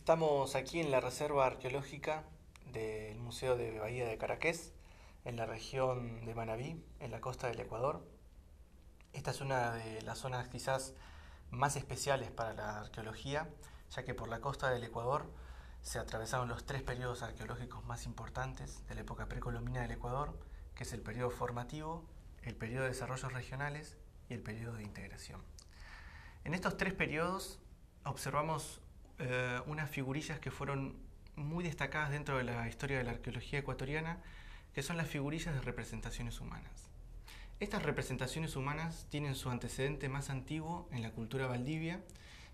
Estamos aquí en la Reserva Arqueológica del Museo de Bahía de Caraqués, en la región de Manabí, en la costa del Ecuador. Esta es una de las zonas quizás más especiales para la arqueología, ya que por la costa del Ecuador se atravesaron los tres periodos arqueológicos más importantes de la época precolombina del Ecuador, que es el periodo formativo, el periodo de desarrollos regionales y el periodo de integración. En estos tres periodos observamos eh, unas figurillas que fueron muy destacadas dentro de la historia de la arqueología ecuatoriana, que son las figurillas de representaciones humanas. Estas representaciones humanas tienen su antecedente más antiguo en la cultura valdivia,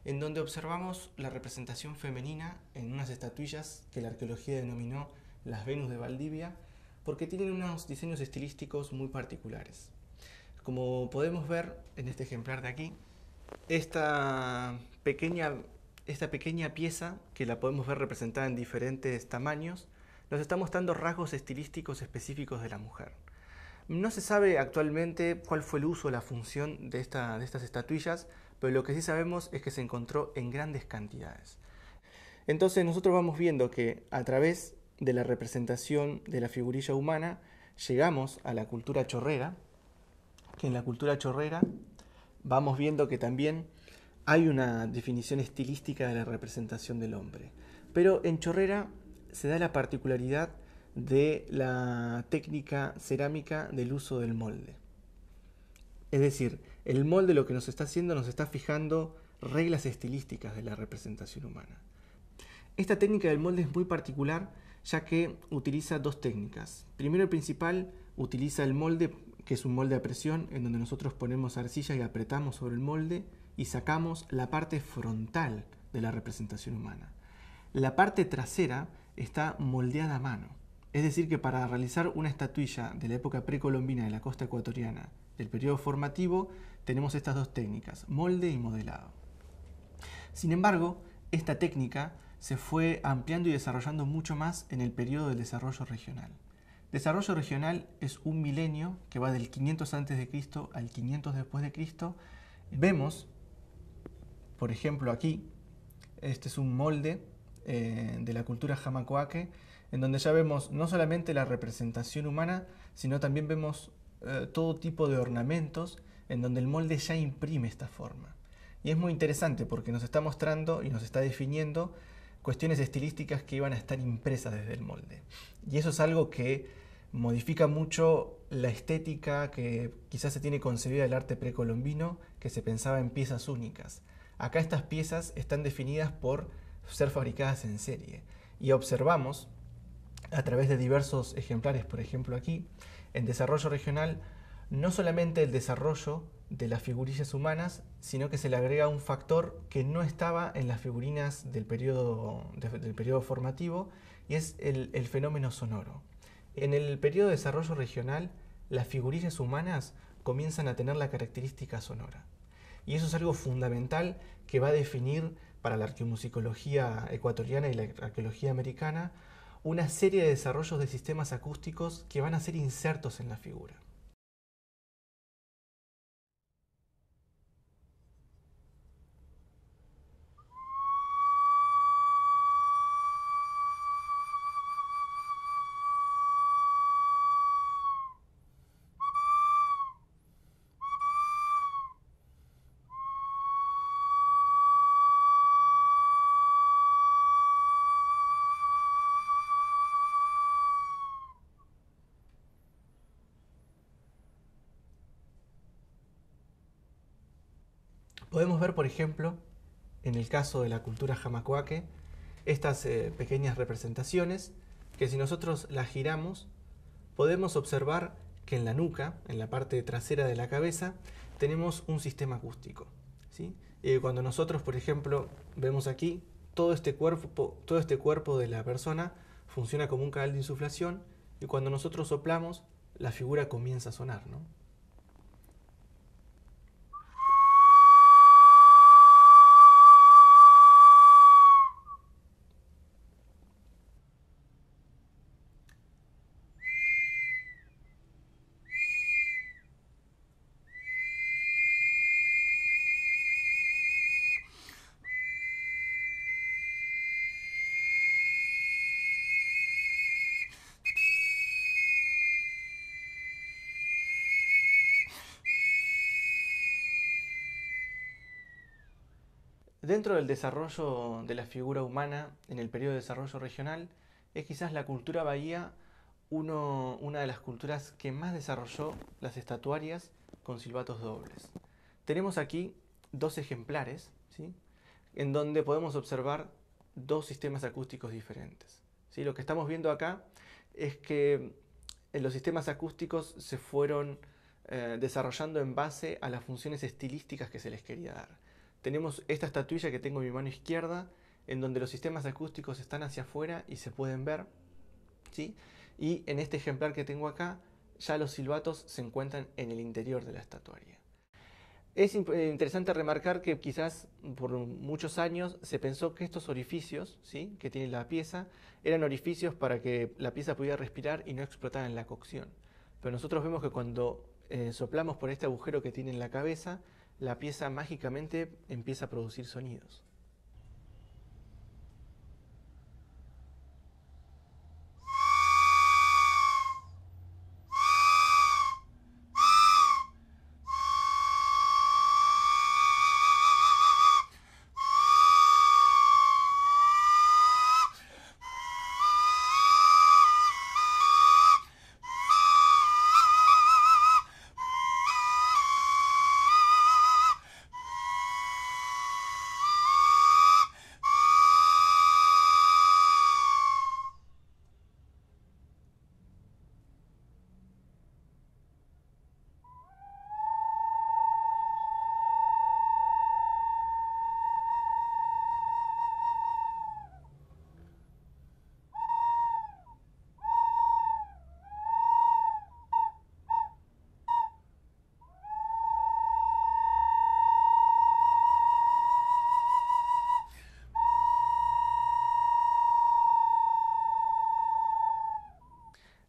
en donde observamos la representación femenina en unas estatuillas que la arqueología denominó las Venus de Valdivia, porque tienen unos diseños estilísticos muy particulares. Como podemos ver en este ejemplar de aquí, esta pequeña esta pequeña pieza, que la podemos ver representada en diferentes tamaños, nos está mostrando rasgos estilísticos específicos de la mujer. No se sabe actualmente cuál fue el uso o la función de, esta, de estas estatuillas, pero lo que sí sabemos es que se encontró en grandes cantidades. Entonces nosotros vamos viendo que a través de la representación de la figurilla humana llegamos a la cultura chorrera, que en la cultura chorrera vamos viendo que también hay una definición estilística de la representación del hombre. Pero en Chorrera se da la particularidad de la técnica cerámica del uso del molde. Es decir, el molde lo que nos está haciendo nos está fijando reglas estilísticas de la representación humana. Esta técnica del molde es muy particular ya que utiliza dos técnicas. Primero el principal, utiliza el molde, que es un molde a presión, en donde nosotros ponemos arcilla y apretamos sobre el molde y sacamos la parte frontal de la representación humana. La parte trasera está moldeada a mano. Es decir, que para realizar una estatuilla de la época precolombina de la costa ecuatoriana, del periodo formativo, tenemos estas dos técnicas, molde y modelado. Sin embargo, esta técnica se fue ampliando y desarrollando mucho más en el periodo del desarrollo regional. Desarrollo regional es un milenio que va del 500 a.C. al 500 después de Cristo. Vemos por ejemplo, aquí, este es un molde eh, de la cultura jamacoaque, en donde ya vemos no solamente la representación humana, sino también vemos eh, todo tipo de ornamentos en donde el molde ya imprime esta forma. Y es muy interesante porque nos está mostrando y nos está definiendo cuestiones estilísticas que iban a estar impresas desde el molde. Y eso es algo que modifica mucho la estética que quizás se tiene concebida del arte precolombino, que se pensaba en piezas únicas. Acá estas piezas están definidas por ser fabricadas en serie. Y observamos, a través de diversos ejemplares, por ejemplo aquí, en desarrollo regional, no solamente el desarrollo de las figurillas humanas, sino que se le agrega un factor que no estaba en las figurinas del periodo, del formativo, y es el, el fenómeno sonoro. En el periodo de desarrollo regional, las figurillas humanas comienzan a tener la característica sonora. Y eso es algo fundamental que va a definir para la arqueomusicología ecuatoriana y la arqueología americana una serie de desarrollos de sistemas acústicos que van a ser insertos en la figura. Podemos ver, por ejemplo, en el caso de la cultura jamacuaque, estas eh, pequeñas representaciones que si nosotros las giramos, podemos observar que en la nuca, en la parte trasera de la cabeza, tenemos un sistema acústico. ¿sí? cuando nosotros, por ejemplo, vemos aquí, todo este, cuerpo, todo este cuerpo de la persona funciona como un canal de insuflación y cuando nosotros soplamos, la figura comienza a sonar. ¿no? Dentro del desarrollo de la figura humana en el periodo de desarrollo regional, es quizás la cultura bahía una de las culturas que más desarrolló las estatuarias con silbatos dobles. Tenemos aquí dos ejemplares, ¿sí? en donde podemos observar dos sistemas acústicos diferentes. ¿sí? Lo que estamos viendo acá es que eh, los sistemas acústicos se fueron eh, desarrollando en base a las funciones estilísticas que se les quería dar tenemos esta estatuilla que tengo en mi mano izquierda, en donde los sistemas acústicos están hacia afuera y se pueden ver. ¿sí? Y en este ejemplar que tengo acá, ya los silbatos se encuentran en el interior de la estatuaria. Es eh, interesante remarcar que quizás por muchos años se pensó que estos orificios ¿sí? que tiene la pieza eran orificios para que la pieza pudiera respirar y no explotar en la cocción. Pero nosotros vemos que cuando eh, soplamos por este agujero que tiene en la cabeza, la pieza mágicamente empieza a producir sonidos.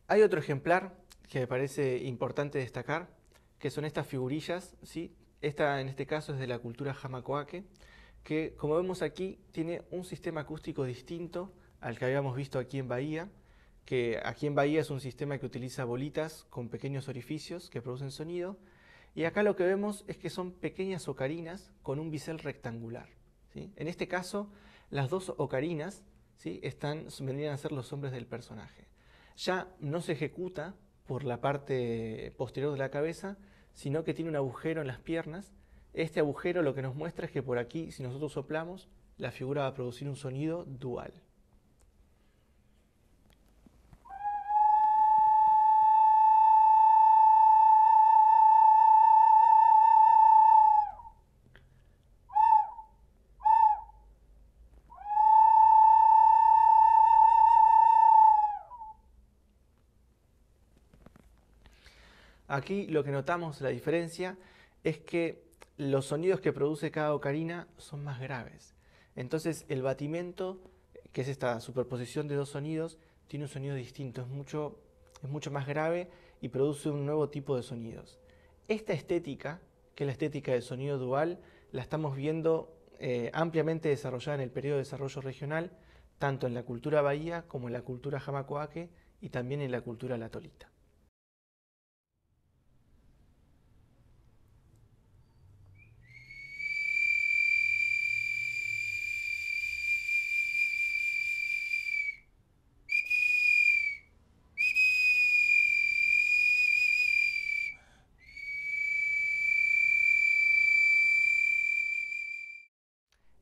Hay otro ejemplar que me parece importante destacar, que son estas figurillas, ¿sí? Esta en este caso es de la cultura jamacoaque, que como vemos aquí tiene un sistema acústico distinto al que habíamos visto aquí en Bahía, que aquí en Bahía es un sistema que utiliza bolitas con pequeños orificios que producen sonido, y acá lo que vemos es que son pequeñas ocarinas con un bisel rectangular. En este caso, las dos ocarinas ¿sí? Están, vendrían a ser los hombres del personaje ya no se ejecuta por la parte posterior de la cabeza, sino que tiene un agujero en las piernas. Este agujero lo que nos muestra es que por aquí, si nosotros soplamos, la figura va a producir un sonido dual. Aquí lo que notamos la diferencia es que los sonidos que produce cada ocarina son más graves. Entonces el batimiento, que es esta superposición de dos sonidos, tiene un sonido distinto, es mucho, más grave y produce un nuevo tipo de sonidos. Esta estética, que es la estética del sonido dual, la estamos viendo eh, ampliamente desarrollada en el periodo de desarrollo regional, tanto en la cultura bahía como en la cultura jamacoaque y también en la cultura latolita.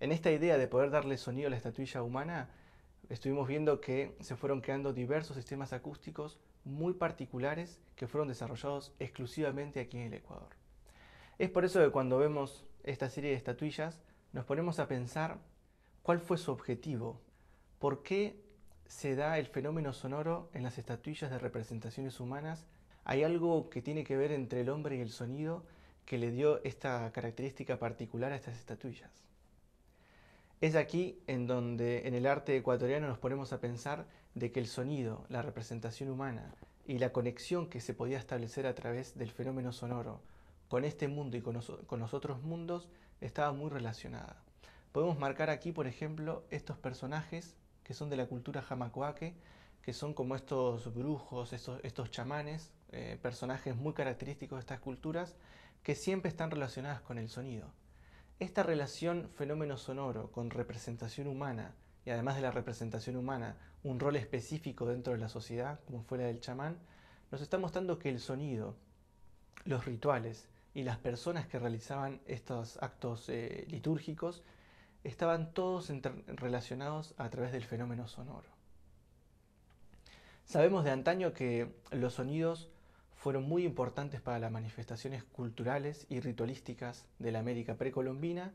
En esta idea de poder darle sonido a la estatuilla humana, estuvimos viendo que se fueron creando diversos sistemas acústicos muy particulares que fueron desarrollados exclusivamente aquí en el Ecuador. Es por eso que cuando vemos esta serie de estatuillas, nos ponemos a pensar cuál fue su objetivo, por qué se da el fenómeno sonoro en las estatuillas de representaciones humanas, hay algo que tiene que ver entre el hombre y el sonido que le dio esta característica particular a estas estatuillas. Es aquí en donde en el arte ecuatoriano nos ponemos a pensar de que el sonido, la representación humana y la conexión que se podía establecer a través del fenómeno sonoro con este mundo y con, los, otros mundos estaba muy relacionada. Podemos marcar aquí, por ejemplo, estos personajes que son de la cultura jamacuaque, que son como estos brujos, estos, chamanes, eh, personajes muy característicos de estas culturas, que siempre están relacionadas con el sonido. Esta relación fenómeno sonoro con representación humana, y además de la representación humana, un rol específico dentro de la sociedad, como fue del chamán, nos está mostrando que el sonido, los rituales y las personas que realizaban estos actos eh, litúrgicos estaban todos relacionados a través del fenómeno sonoro. Sabemos de antaño que los sonidos fueron muy importantes para las manifestaciones culturales y ritualísticas de la América precolombina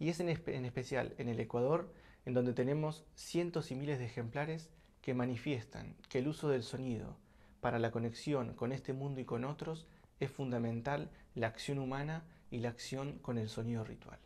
y es en, especial en el Ecuador en donde tenemos cientos y miles de ejemplares que manifiestan que el uso del sonido para la conexión con este mundo y con otros es fundamental la acción humana y la acción con el sonido ritual.